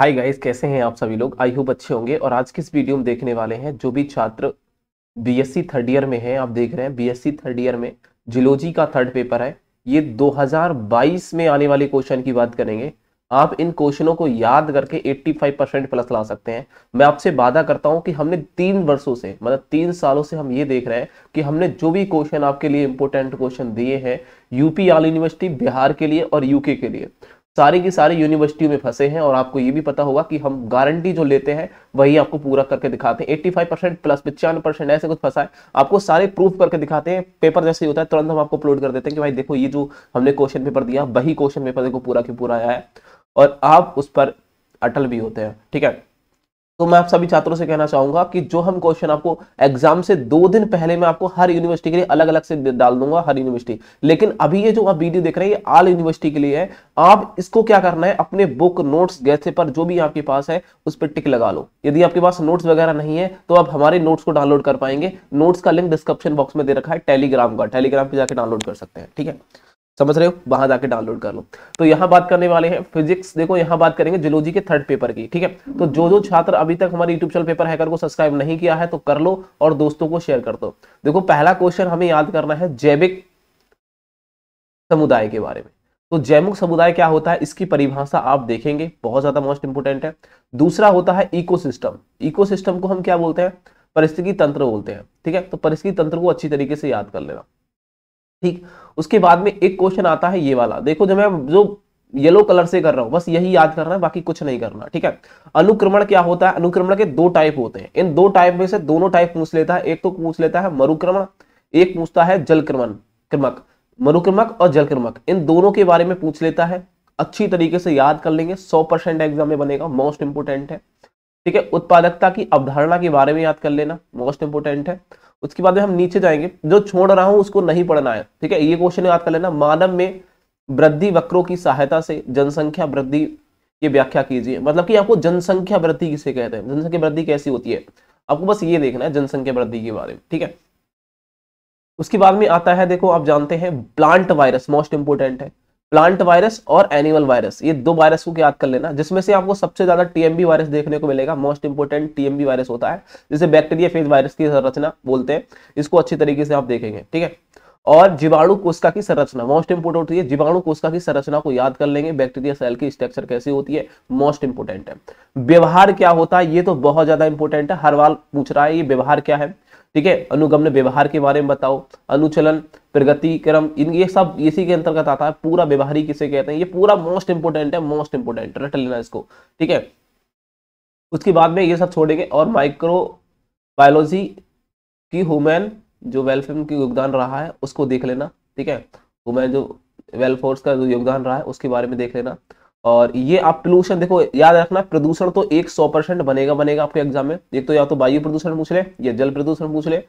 hi guys कैसे हैं आप सभी लोग आई होप अच्छे होंगे और आज किस वीडियो में देखने वाले हैं जो भी छात्र बीएससी थर्ड ईयर में है आप देख रहे हैं बीएससी थर्ड ईयर में जियोलॉजी का थर्ड पेपर है ये 2022 में आने वाले क्वेश्चन की बात करेंगे आप इन क्वेश्चनों को याद करके 85 परसेंट प्लस ला सकते हैं मैं आपसे वादा करता हूं कि हमने तीन वर्षों से मतलब तीन सालों से हम ये देख रहे हैं कि हमने जो भी क्वेश्चन आपके लिए इंपोर्टेंट क्वेश्चन दिए हैं यूपी आल यूनिवर्सिटी बिहार के लिए और यूके के लिए सारी की सारी यूनिवर्सिटी में फंसे हैं और आपको ये भी पता होगा कि हम गारंटी जो लेते हैं वही आपको पूरा करके दिखाते हैं 85 परसेंट प्लस पचानवे परसेंट ऐसे कुछ फंसा है आपको सारे प्रूफ करके दिखाते हैं पेपर जैसे होता है तुरंत हम आपको अपलोड कर देते हैं कि भाई देखो ये जो हमने क्वेश्चन पेपर दिया वही क्वेश्चन पेपर देखो पूरा के पूरा आया है और आप उस पर अटल भी होते हैं ठीक है तो मैं आप सभी छात्रों से कहना चाहूंगा कि जो हम क्वेश्चन आपको एग्जाम से दो दिन पहले मैं आपको हर यूनिवर्सिटी के लिए अलग अलग से डाल दूंगा हर यूनिवर्सिटी लेकिन अभी ये जो आप वीडियो देख रहे हैं ये आल यूनिवर्सिटी के लिए है आप इसको क्या करना है अपने बुक नोट्स गैसे पर जो भी आपके पास है उस पर टिक लगा लो यदि आपके पास नोट्स वगैरह नहीं है तो आप हमारे नोट्स को डाउनलोड कर पाएंगे नोट्स का लिंक डिस्क्रिप्शन बॉक्स में दे रखा है टेलीग्राम का टेलीग्राम पर जाकर डाउनलोड कर सकते हैं ठीक है समझ रहे हो वहां जाके डाउनलोड कर लो तो यहाँ बात करने वाले हैं फिजिक्स देखो यहाँ बात करेंगे जियोलॉजी के थर्ड पेपर की ठीक है तो जो जो छात्र अभी तक हमारे यूट्यूब चैनल पेपर हैकर को सब्सक्राइब नहीं किया है तो कर लो और दोस्तों को शेयर कर दो देखो पहला क्वेश्चन हमें याद करना है जैविक समुदाय के बारे में तो जैविक समुदाय क्या होता है इसकी परिभाषा आप देखेंगे बहुत ज्यादा मोस्ट इंपोर्टेंट है दूसरा होता है इकोसिस्टम इकोसिस्टम को हम क्या बोलते हैं परिस्थिति तंत्र बोलते हैं ठीक है तो परिस्थिति तंत्र को अच्छी तरीके से याद कर लेना ठीक उसके बाद में एक क्वेश्चन आता है ये वाला देखो जब मैं जो येलो कलर से कर रहा हूं बस यही याद करना है बाकी कुछ नहीं करना ठीक है अनुक्रमण क्या होता है अनुक्रमण के दो टाइप होते हैं इन दो टाइप में से दोनों टाइप पूछ लेता है एक तो पूछ लेता है मरुक्रमण एक पूछता है जलक्रमण क्रमक मरुक्रमक और जलक्रमक इन दोनों के बारे में पूछ लेता है अच्छी तरीके से याद कर लेंगे सौ परसेंट एग्जाम में बनेगा मोस्ट इंपोर्टेंट है ठीक है उत्पादकता की अवधारणा के बारे में याद कर लेना मोस्ट इंपोर्टेंट है उसके बाद में हम नीचे जाएंगे जो छोड़ रहा हूं उसको नहीं पढ़ना है ठीक है ये क्वेश्चन याद कर लेना मानव में वृद्धि वक्रों की सहायता से जनसंख्या वृद्धि की व्याख्या कीजिए मतलब कि आपको जनसंख्या वृद्धि किसे कहते हैं जनसंख्या वृद्धि कैसी होती है आपको बस ये देखना है जनसंख्या वृद्धि के बारे में ठीक है उसके बाद में आता है देखो आप जानते हैं प्लांट वायरस मोस्ट इंपोर्टेंट है प्लांट वायरस और एनिमल वायरस ये दो वायरस को याद कर लेना जिसमें से आपको सबसे ज्यादा टीएमबी वायरस देखने को मिलेगा मोस्ट इंपोर्टेंट टीएमबी वायरस होता है जिसे बैक्टीरिया फेज वायरस की संरचना बोलते हैं इसको अच्छी तरीके से आप देखेंगे ठीक है और जीवाणु कोशिका की संरचना मोस्ट इंपोर्टेंट होती है जीवाणु कोशिका की संरचना को याद कर लेंगे बैक्टीरिया सेल की स्ट्रक्चर कैसी होती है मोस्ट इंपोर्टेंट है व्यवहार क्या होता है ये तो बहुत ज्यादा इंपोर्टेंट है हर बार पूछ रहा है ये व्यवहार क्या है ठीक है अनुगमन व्यवहार के बारे में बताओ अनुचलन प्रगति क्रम इन ये सब इसी के अंतर्गत आता है पूरा व्यवहार किसे कहते हैं ये पूरा मोस्ट इंपोर्टेंट है मोस्ट इंपोर्टेंट रट लेना इसको ठीक है उसके बाद में ये सब छोड़ेंगे और माइक्रो बायोलॉजी की ह्यूमन जो वेलफेयर फिल्म की योगदान रहा है उसको देख लेना ठीक है वुमेन जो वेलफोर्स का जो योगदान रहा है उसके बारे में देख लेना और ये आप पोल्यूशन देखो याद रखना प्रदूषण तो एक सौ परसेंट बनेगा बनेगा आपके एग्जाम में एक तो या तो वायु प्रदूषण पूछ ले या जल प्रदूषण पूछ ले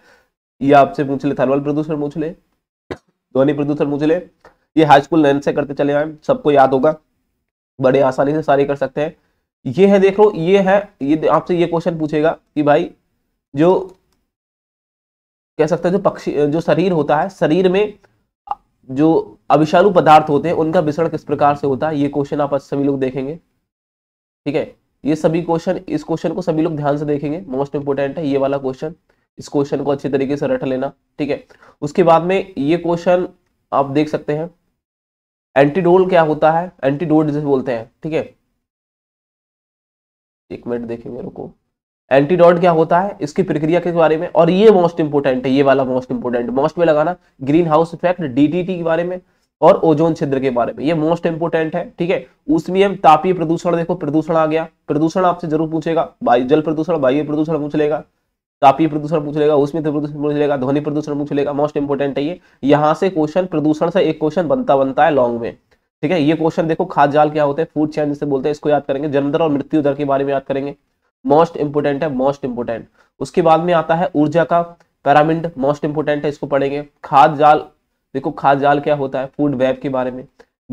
या आपसे पूछ ले थर्मल प्रदूषण पूछ ले ध्वनि प्रदूषण पूछ ले ये हाई स्कूल लेंथ से करते चले आए सबको याद होगा बड़े आसानी से सारे कर सकते हैं ये है देख लो ये है ये आपसे ये क्वेश्चन पूछेगा कि भाई जो कह सकते हैं जो पक्षी जो शरीर होता है शरीर में जो अविषालु पदार्थ होते हैं उनका मिश्रण किस प्रकार से होता है ये क्वेश्चन आप सभी लोग देखेंगे ठीक है ये सभी क्वेश्चन इस क्वेश्चन को सभी लोग ध्यान से देखेंगे मोस्ट इंपोर्टेंट है ये वाला क्वेश्चन इस क्वेश्चन को अच्छे तरीके से रट लेना ठीक है उसके बाद में ये क्वेश्चन आप देख सकते हैं एंटीडोल क्या होता है एंटीडोल जिसे बोलते हैं ठीक है एक मिनट देखेंगे रुको एंटीडॉट क्या होता है इसकी प्रक्रिया के बारे में और ये मोस्ट इंपोर्टेंट है ये वाला मोस्ट इंपोर्टेंट मोस्ट में लगाना ग्रीन हाउस इफेक्ट डीटीटी के बारे में और ओजोन छिद्र के बारे में ये मोस्ट इंपोर्टेंट है ठीक है उसमें तापीय प्रदूषण देखो प्रदूषण आ गया प्रदूषण आपसे जरूर पूछेगा जल प्रदूषण वायु प्रदूषण पूछ लेगा तापीय प्रदूषण पूछ लेगा उसमें प्रदूषण पूछ लेगा ध्वनि प्रदूषण पूछ लेगा मोस्ट इंपोर्टेंट है ये यहाँ से क्वेश्चन प्रदूषण से एक क्वेश्चन बनता बनता है लॉन्ग में ठीक है ये क्वेश्चन देखो खाद जाल क्या होते हैं फूड चैन जिसे बोलते हैं इसको याद करेंगे जन्म दर और मृत्यु दर के बारे में याद करेंगे मोस्ट इंपोर्टेंट है मोस्ट इंपोर्टेंट उसके बाद में आता है ऊर्जा का पैरामिंड मोस्ट इंपोर्टेंट है इसको पढ़ेंगे खाद जाल देखो खाद जाल क्या होता है फूड वेब के बारे में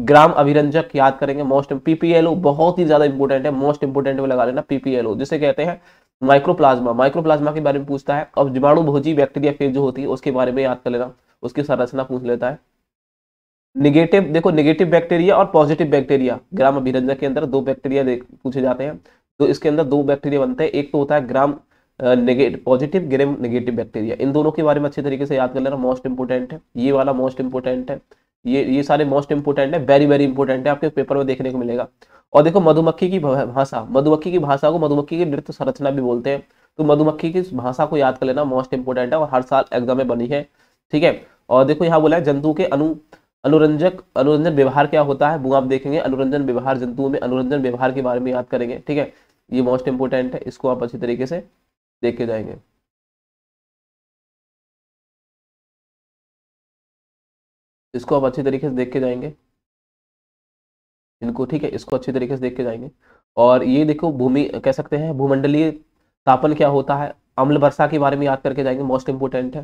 ग्राम अभिरंजक याद करेंगे मोस्ट पीपीएलओ बहुत ही ज्यादा इंपोर्टेंट है मोस्ट इंपोर्टेंट में लगा लेना पीपीएलओ जिसे कहते हैं माइक्रोप्लाज्मा माइक्रोप्लाज्मा के बारे में पूछता है और जीवाणु भोजी बैक्टीरिया फेज जो होती है उसके बारे में याद कर लेना उसकी संरचना पूछ लेता है निगेटिव देखो निगेटिव बैक्टीरिया और पॉजिटिव बैक्टीरिया ग्राम अभिरंजक के अंदर दो बैक्टीरिया पूछे जाते हैं तो इसके अंदर दो बैक्टीरिया बनते हैं एक तो होता है gram negative positive gram negative bacteria इन दोनों के बारे में अच्छे तरीके से याद कर लेना मोस्ट इंपोर्टेंट है ये वाला मोस्ट इंपोर्टेंट है ये ये सारे मोस्ट इंपोर्टेंट है वेरी वेरी इंपोर्टेंट है आपके पेपर में देखने को मिलेगा और देखो मधुमक्खी की भाषा मधुमक्खी की भाषा को मधुमक्खी की नृत्य संरचना भी बोलते हैं तो मधुमक्खी की भाषा को याद कर लेना मोस्ट इंपोर्टेंट है और हर साल एग्जाम में बनी है ठीक है और देखो यहाँ बोला है जंतु के अनु अनुरंजक अनुरंजन व्यवहार क्या होता है वो आप देखेंगे अनुरंजन व्यवहार जंतुओं में अनुरंजन व्यवहार के बारे में याद करेंगे ठीक है ये मोस्ट इम्पोर्टेंट है इसको आप अच्छी तरीके से देख के जाएंगे इसको आप अच्छी तरीके से देख के जाएंगे इनको ठीक है इसको अच्छी तरीके से देख के जाएंगे और ये देखो भूमि कह सकते हैं भूमंडलीय तापन क्या होता है अम्ल वर्षा के बारे में याद करके जाएंगे मोस्ट इंपोर्टेंट है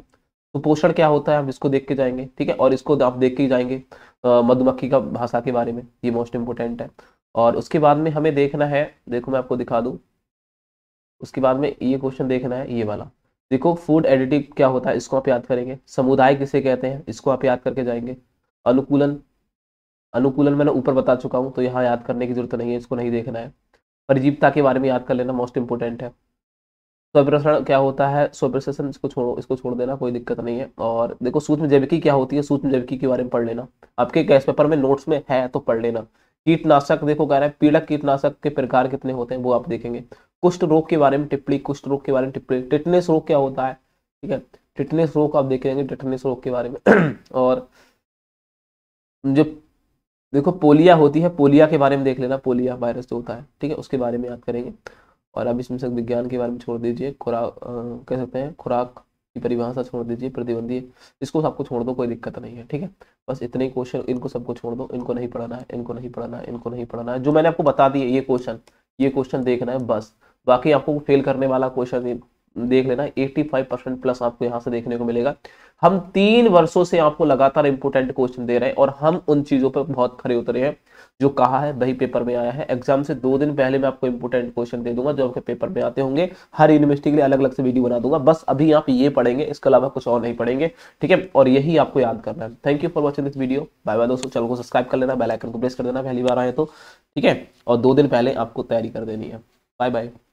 तो पोषण क्या होता है हम इसको देख के जाएंगे ठीक है और इसको आप देख के जाएंगे मधुमक्खी का भाषा के बारे में ये मोस्ट इम्पोर्टेंट है और उसके बाद में हमें देखना है देखो मैं आपको दिखा दूँ उसके बाद में ये क्वेश्चन देखना है ये वाला देखो फूड एडिटिव क्या होता है इसको आप याद करेंगे समुदाय किसे कहते हैं इसको आप याद करके जाएंगे अनुकूलन अनुकूलन मैंने ऊपर बता चुका हूँ तो यहाँ याद करने की जरूरत नहीं है इसको नहीं देखना है परजीवता के बारे में याद कर लेना मोस्ट इंपोर्टेंट है स्वप्रसरण क्या होता है स्वप्रसरण इसको छोड़ो इसको छोड़ देना कोई दिक्कत नहीं है और देखो सूक्ष्म जैविकी क्या होती है सूक्ष्म जैविकी के बारे में पढ़ लेना आपके गैस पेपर में नोट्स में है तो पढ़ लेना कीटनाशक देखो कह रहे हैं पीड़क कीटनाशक के प्रकार कितने होते हैं वो आप देखेंगे कुष्ठ रोग के बारे में टिप्पणी कुष्ठ रोग के बारे में टिप्पणी टिटनेस रोग क्या होता है ठीक है टिटनेस रोग आप देखेंगे टिटनेस रोग के बारे में और जो देखो पोलिया होती है पोलिया के बारे में देख लेना पोलिया वायरस जो होता है ठीक है उसके बारे में याद करेंगे और अब इसमें से विज्ञान के बारे में छोड़ दीजिए खुराक कह सकते हैं खुराक की परिभाषा छोड़ दीजिए प्रतिबंधी इसको सबको छोड़ दो कोई दिक्कत नहीं है ठीक है बस इतने क्वेश्चन इनको सबको छोड़ दो इनको नहीं पढ़ाना है इनको नहीं पढ़ाना है इनको नहीं पढ़ाना है जो मैंने आपको बता दिया ये क्वेश्चन ये क्वेश्चन देखना है बस बाकी आपको फेल करने वाला क्वेश्चन देख लेना 85 परसेंट प्लस आपको यहाँ से देखने को मिलेगा हम तीन वर्षों से आपको लगातार इंपोर्टेंट क्वेश्चन दे रहे हैं और हम उन चीज़ों पर बहुत खड़े उतरे हैं जो कहा है वही पेपर में आया है एग्जाम से दो दिन पहले मैं आपको इंपोर्टेंट क्वेश्चन दे दूंगा जो आपके पेपर में आते होंगे हर यूनिवर्सिटी के लिए अलग अलग से वीडियो बना दूंगा बस अभी आप ये पढ़ेंगे इसके अलावा कुछ और नहीं पढ़ेंगे ठीक है और यही आपको याद करना है thank you for watching this video bye bye दोस्तों चैनल को सब्सक्राइब कर लेना बेलाइकन को प्रेस कर देना पहली बार आए तो ठीक है और दो दिन पहले आपको तैयारी कर देनी है बाय बाय